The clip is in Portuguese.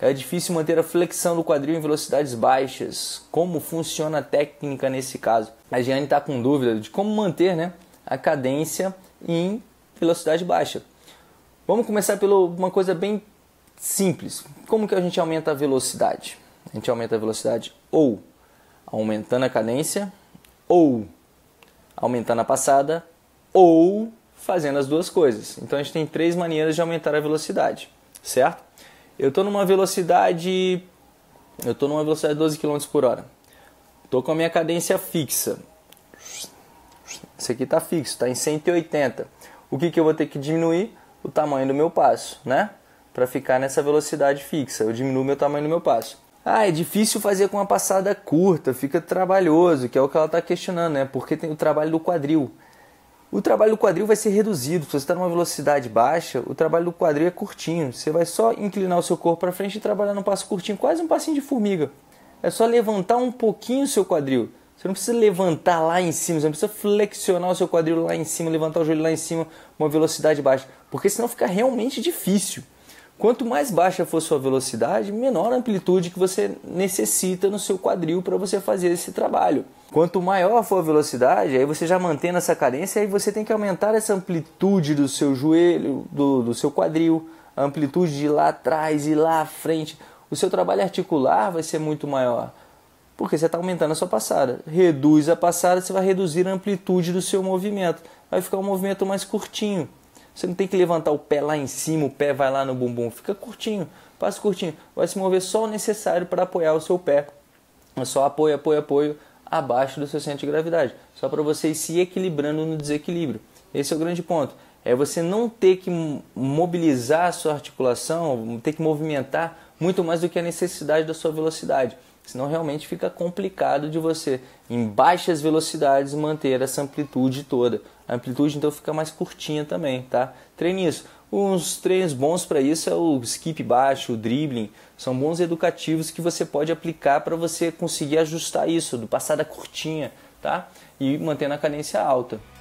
É difícil manter a flexão do quadril em velocidades baixas. Como funciona a técnica nesse caso? A Gianni está com dúvida de como manter né, a cadência em velocidade baixa. Vamos começar por uma coisa bem simples. Como que a gente aumenta a velocidade? A gente aumenta a velocidade ou aumentando a cadência, ou aumentando a passada, ou fazendo as duas coisas. Então a gente tem três maneiras de aumentar a velocidade, certo? eu tô numa velocidade. Eu tô numa velocidade de 12 km por hora. Tô com a minha cadência fixa. Isso aqui tá fixo, tá em 180. O que, que eu vou ter que diminuir? O tamanho do meu passo, né? Para ficar nessa velocidade fixa. Eu diminuo meu tamanho do meu passo. Ah, é difícil fazer com uma passada curta, fica trabalhoso, que é o que ela está questionando, né? Porque tem o trabalho do quadril o trabalho do quadril vai ser reduzido. Se você está numa velocidade baixa, o trabalho do quadril é curtinho. Você vai só inclinar o seu corpo para frente e trabalhar num passo curtinho, quase um passinho de formiga. É só levantar um pouquinho o seu quadril. Você não precisa levantar lá em cima, você não precisa flexionar o seu quadril lá em cima, levantar o joelho lá em cima, uma velocidade baixa, porque senão fica realmente difícil. Quanto mais baixa for sua velocidade, menor a amplitude que você necessita no seu quadril para você fazer esse trabalho. Quanto maior for a velocidade, aí você já mantém essa cadência, aí você tem que aumentar essa amplitude do seu joelho, do, do seu quadril, a amplitude de lá atrás e lá à frente. O seu trabalho articular vai ser muito maior, porque você está aumentando a sua passada. Reduz a passada, você vai reduzir a amplitude do seu movimento. Vai ficar um movimento mais curtinho. Você não tem que levantar o pé lá em cima, o pé vai lá no bumbum, fica curtinho, passa curtinho, vai se mover só o necessário para apoiar o seu pé. É só apoio, apoio, apoio abaixo do seu centro de gravidade, só para você ir se equilibrando no desequilíbrio. Esse é o grande ponto. É você não ter que mobilizar a sua articulação, ter que movimentar muito mais do que a necessidade da sua velocidade. Senão realmente fica complicado de você, em baixas velocidades, manter essa amplitude toda. A amplitude então fica mais curtinha também, tá? Treine isso. Uns treinos bons para isso é o skip baixo, o dribbling, são bons educativos que você pode aplicar para você conseguir ajustar isso, do passar da curtinha, tá? E manter na cadência alta.